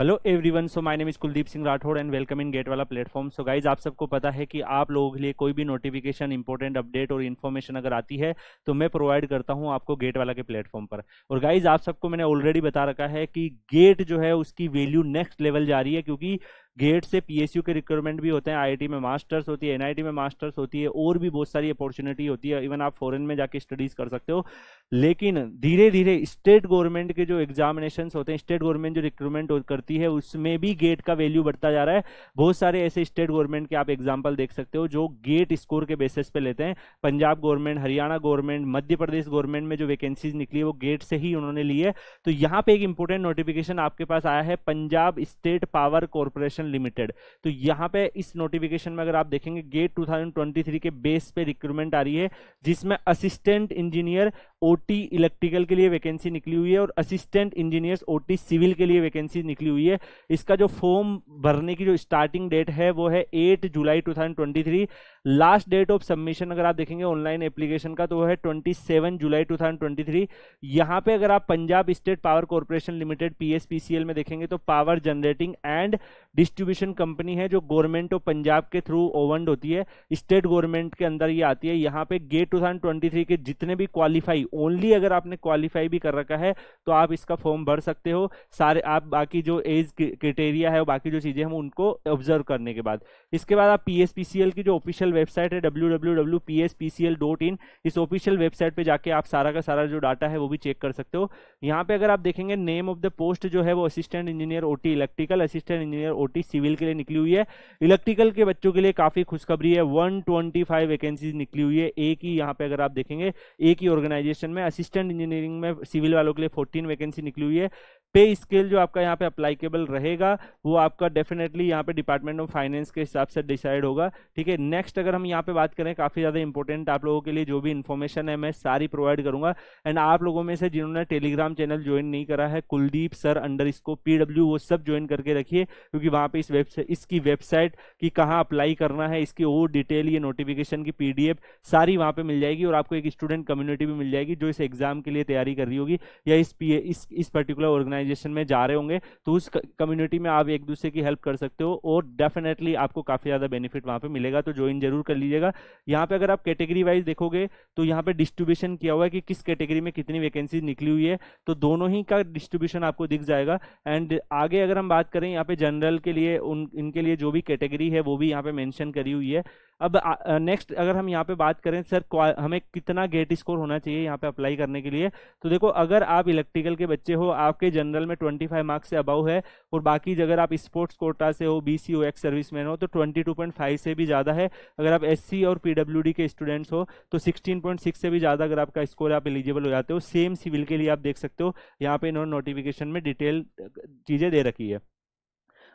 hello everyone so my name is Kuldeep Singh Rathore and welcome in GATE वाला platform so guys आप सबको पता है कि आप लोगों के लिए कोई भी नोटिफिकेशन इंपॉर्टेंट अपडेट और इन्फॉर्मेशन अगर आती है तो मैं प्रोवाइड करता हूं आपको गेट वाला के प्लेटफॉर्म पर और गाइज आप सबको मैंने ऑलरेडी बता रखा है कि गेट जो है उसकी वैल्यू नेक्स्ट लेवल जा रही है क्योंकि गेट से पीएसयू के रिक्रूटमेंट भी होते हैं आईआईटी में मास्टर्स होती है एनआईटी में मास्टर्स होती है और भी बहुत सारी अपॉर्चुनिटी होती है इवन आप फॉरेन में जाके स्टडीज कर सकते हो लेकिन धीरे धीरे स्टेट गवर्नमेंट के जो एग्जामिनेशन होते हैं स्टेट गवर्नमेंट जो रिक्रूटमेंट करती है उसमें भी गेट का वैल्यू बढ़ता जा रहा है बहुत सारे ऐसे स्टेट गवर्नमेंट के आप एग्जाम्पल देख सकते हो जो गेट स्कोर के बेसिस पे लेते हैं Punjab government Haryana government Madhya Pradesh government में जो वैकेंसीज निकली है वो गेट से ही उन्होंने ली है तो यहाँ पे एक इंपॉर्टेंट नोटिफिकेशन आपके पास आया है Punjab state power corporation corporation limited तो यहां पे इस नोटिफिकेशन में अगर आप देखेंगे गेट 2023 के बेस पे रिक्रूटमेंट आ रही है जिसमें असिस्टेंट इंजीनियर ओटी इलेक्ट्रिकल के लिए वैकेंसी निकली हुई है और असिस्टेंट इंजीनियर्स ओटी सिविल के लिए वैकेंसी निकली हुई है इसका जो फॉर्म भरने की जो स्टार्टिंग डेट है वो है 8 जुलाई 2023 लास्ट डेट ऑफ सबमिशन अगर आप देखेंगे ऑनलाइन एप्लीकेशन का तो वो है 27 जुलाई 2023 यहाँ पे अगर आप Punjab state power corporation limited P में देखेंगे तो power generating and distribution company है जो गवर्नमेंट ऑफ पंजाब के थ्रू ओवंड होती है स्टेट गवर्नमेंट के अंदर ये आती है यहाँ पे गेट 2023 के जितने भी क्वालिफाई ओनली अगर आपने क्वालिफाई भी कर रखा है तो आप इसका फॉर्म भर सकते हो सारे आप बाकी जो एज क्रिटेरिया है बाकी जो चीज़ें हम उनको ऑब्जर्व करने के बाद इसके बाद आप पीएसपीसीएल की जो ऑफिशियल वेबसाइट है डब्ल्यू इस ऑफिशियल वेबसाइट पर जाके आप सारा का सारा जो डाटा है वो भी चेक कर सकते हो यहाँ पे अगर आप देखेंगे नेम ऑफ द पोस्ट जो है वो assistant engineer T electrical assistant engineer T civil के लिए निकली हुई है इलेक्ट्रिकल के बच्चों के लिए काफी खुशखबरी है 125 वैकेंसीज निकली हुई है एक ही यहाँ पे अगर आप देखेंगे एक ही ऑर्गेनाइजेशन सेक्शन में असिस्टेंट इंजीनियरिंग में सिविल वालों के लिए 14 वैकेंसी निकली हुई है पे स्केल जो आपका यहाँ पे अप्लाइकेबल रहेगा वो आपका डेफिनेटली यहाँ पे डिपार्टमेंट ऑफ फाइनेंस के हिसाब से डिसाइड होगा ठीक है नेक्स्ट अगर हम यहाँ पे बात करें काफ़ी ज़्यादा इंपॉर्टेंट आप लोगों के लिए जो भी इन्फॉर्मेशन है मैं सारी प्रोवाइड करूंगा एंड आप लोगों में से जिन्होंने टेलीग्राम चैनल ज्वाइन नहीं करा है कुलदीप सर अंडर इसको पी वो सब ज्वाइन करके रखिए क्योंकि वहाँ पर इस वेबसाइट इसकी वेबसाइट की कहाँ अप्लाई करना है इसकी और डिटेल ये नोटिफिकेशन की पी सारी वहाँ पर मिल जाएगी और आपको एक स्टूडेंट कम्युनिटी भी मिल जाएगी जो इस एग्जाम के लिए तैयारी कर रही होगी या इस इस पर्टिकुलर ऑर्गेनाइज ऑर्गेनाइजेशन में जा रहे होंगे तो उस कम्युनिटी में आप एक दूसरे की हेल्प कर सकते हो और डेफिनेटली आपको काफ़ी ज़्यादा बेनिफिट वहाँ पर मिलेगा तो ज्वाइन जरूर कर लीजिएगा यहाँ पर अगर आप कैटेगरी वाइज देखोगे तो यहाँ पर डिस्ट्रीब्यूशन किया हुआ है कि किस कैटेगरी में कितनी वैकेंसी निकली हुई है तो दोनों ही का डिस्ट्रीब्यूशन आपको दिख जाएगा एंड आगे अगर हम बात करें यहाँ पे जनरल के लिए उन इनके लिए जो भी कैटेगरी है वो भी यहाँ पे मैंशन करी हुई है अब नेक्स्ट अगर हम यहाँ पे बात करें सर हमें कितना गेट स्कोर होना चाहिए यहाँ पे अप्लाई करने के लिए तो देखो अगर आप इलेक्ट्रिकल के बच्चे हो आपके जनरल में 25 मार्क्स से अबाउ है और बाकी अगर आप स्पोर्ट्स कोटा से हो बी सी हो एक्स सर्विस मैन हो तो 22.5 से भी ज़्यादा है अगर आप एस और पी के स्टूडेंट्स हो तो सिक्सटीन से भी ज़्यादा अगर आपका स्कोर आप एलिजिबल हो जाते हो सेम सिविल के लिए आप देख सकते हो यहाँ पर इन्होंने नोटिफिकेशन में डिटेल चीज़ें दे रखी है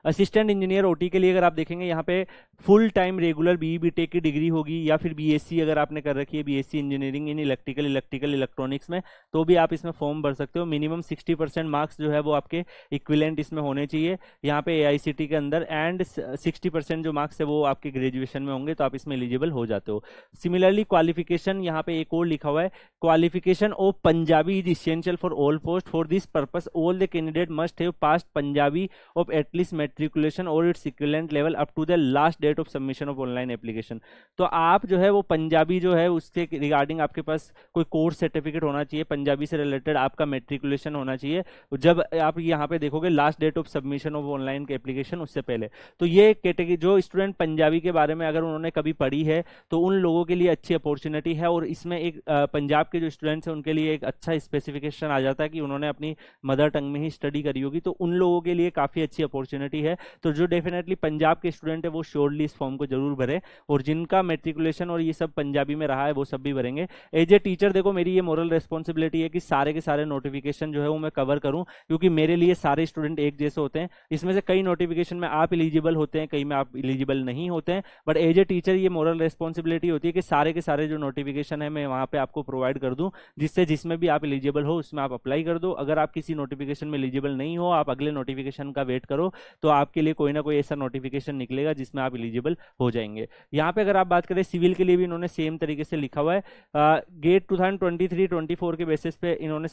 असिस्टेंट इंजीनियर ओटी के लिए अगर आप देखेंगे यहाँ पे full time regular B B tech की डिग्री होगी या फिर बीएससी अगर आपने कर रखी है BSc engineering in electrical electrical electronics में तो भी आप इसमें फॉर्म भर सकते हो मिनिमम सिक्सटी परसेंट मार्क्स जो है वो आपके इक्विलेंट इसमें होने चाहिए यहाँ पे ए के अंदर एंड सिक्सटी परसेंट जो मार्क्स है वो आपके ग्रेजुएशन में होंगे तो आप इसमें एलिजिबल हो जाते हो सिमिलरली क्वालिफिकेशन यहाँ पे एक और लिखा हुआ है qualification of Punjabi is essential for all post for this purpose all the candidate must have passed Punjabi of at least matriculation और it's equivalent level up to the last date of submission of online application तो आप जो है वो पंजाबी जो है उसके regarding आपके पास कोई कोर्स सर्टिफिकेट होना चाहिए पंजाबी से रिलेटेड आपका मेट्रिकुलेशन होना चाहिए जब आप यहाँ पे देखोगे last date of submission of online के एप्लीकेशन उससे पहले तो ये कैटेगरी जो स्टूडेंट पंजाबी के बारे में अगर उन्होंने कभी पढ़ी है तो उन लोगों के लिए अच्छी अपॉर्चुनिटी है और इसमें एक पंजाब के जो स्टूडेंट्स हैं उनके लिए एक अच्छा स्पेसिफिकेशन आ जाता है कि उन्होंने अपनी मदर टंग में ही स्टडी करी होगी तो उन लोगों के लिए काफ़ी अच्छी अपॉर्चुनिटी होती है तो जो डेफिनेटली पंजाब के स्टूडेंट है वो श्योरली इस फॉर्म को जरूर भरे और जिनका मेट्रिकुलेशन और ये सब पंजाबी में रहा है वो सब भी भरेंगे एज ए टीचर देखो मेरी ये मॉरल रेस्पॉन्सिबिलिटी है कि सारे के सारे नोटिफिकेशन जो है वो मैं कवर करूँ क्योंकि मेरे लिए सारे स्टूडेंट एक जैसे होते हैं इसमें से कई नोटिफिकेशन में आप इलिजिबल होते हैं कई में आप इलिजिबल नहीं होते हैं बट एज ए टीचर ये मॉरल रेस्पॉन्सिबिलिटी होती है कि सारे के सारे जो नोटिफिकेशन है मैं वहाँ पर आपको प्रोवाइड कर दूँ जिससे जिसमें भी आप इलिजिबल हो उसमें आप अप्लाई कर दो अगर आप किसी नोटिफिकेशन में एलिजिबल नहीं हो आप अगले नोटिफिकेशन का वेट करो तो तो आपके लिए कोई ना कोई ऐसा नोटिफिकेशन निकलेगा जिसमें आप एलिजिबल हो जाएंगे यहाँ पे अगर आप बात करें सिविल के लिए भी इन्होंने सेम तरीके से लिखा हुआ है GATE two thousand twenty three twenty four के बेसिस पे इन्होंने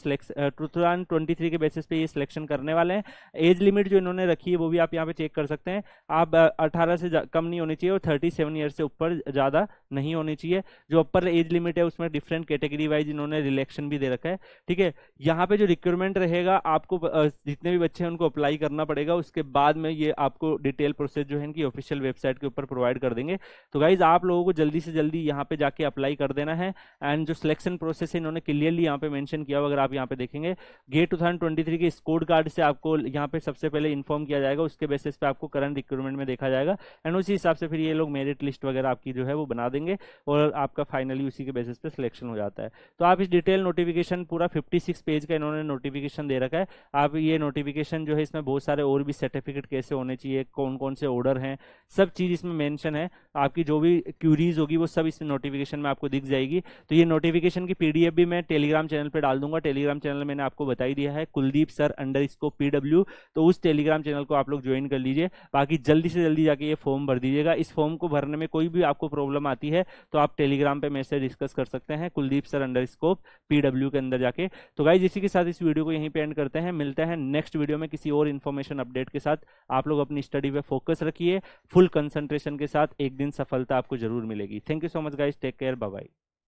टू थाउजेंड ट्वेंटी थ्री के बेसिस पे ये सिलेक्शन करने वाले हैं एज लिमिट जो इन्होंने रखी है वो भी आप यहाँ पे चेक कर सकते हैं आप अठारह से कम नहीं होनी चाहिए और थर्टी सेवन ईयर से ऊपर ज़्यादा नहीं होनी चाहिए जो अपर एज लिमिट है उसमें डिफरेंट कैटेगरी वाइज इन्होंने रिलेक्शन भी दे रखा है ठीक है यहाँ पे जो रिक्वायरमेंट रहेगा आपको जितने भी बच्चे हैं उनको अप्लाई करना पड़ेगा उसके बाद में में ये आपको डिटेल प्रोसेस जो है इनकी ऑफिशियल वेबसाइट के ऊपर प्रोवाइड कर देंगे तो गाइज आप लोगों को जल्दी से जल्दी यहाँ पे जाके अप्लाई कर देना है एंड जो सिलेक्शन प्रोसेस है इन्होंने क्लियरली यहाँ पे मेंशन किया हुआ अगर आप यहाँ पे देखेंगे गेट टू के स्कोर कार्ड से आपको यहाँ पे सबसे पहले इन्फॉर्म किया जाएगा उसके बेसिस पे आपको करंट रिक्रूटमेंट में देखा जाएगा एंड उसी हिसाब से फिर ये लोग मेरिट लिस्ट वगैरह आपकी जो है वो बना देंगे और आपका फाइनली उसी के बेसिस पे सिलेक्शन हो जाता है तो आप इस डिटेल नोटिफिकेशन पूरा 56 पेज का इन्होंने नोटिफिकेशन दे रखा है आप ये नोटिफिकेशन जो है इसमें बहुत सारे और भी सर्टिफिकेट कैसे होने चाहिए कौन कौन से ऑर्डर हैं सब चीज़ इसमें मेंशन है आपकी जो भी क्यूरीज होगी वो सब इस नोटिफिकेशन में आपको दिख जाएगी तो ये नोटिफिकेशन की पीडीएफ भी मैं टेलीग्राम चैनल पर डाल दूंगा टेलीग्राम चैनल मैंने आपको बताई दिया है कुलदीप सर अंडर इसको पीडब्ल्यू तो उस टेलीग्राम चैनल को आप लोग ज्वाइन कर लीजिए बाकी जल्दी से जल्दी जाके ये फॉर्म भर दीजिएगा इस फॉर्म को भरने में कोई भी आपको प्रॉब्लम आती है तो आप टेलीग्राम पर मेरे डिस्कस कर सकते हैं Kuldeep sir under scope PW के अंदर जाके तो गाइज इसी के साथ इस वीडियो को यहीं पे एंड करते हैं मिलते हैं नेक्स्ट वीडियो में किसी और इन्फॉर्मेशन अपडेट के साथ आप लोग अपनी स्टडी पर फोकस रखिए फुल कंसंट्रेशन के साथ एक दिन दिन सफलता आपको जरूर मिलेगी thank you so much guys take care bye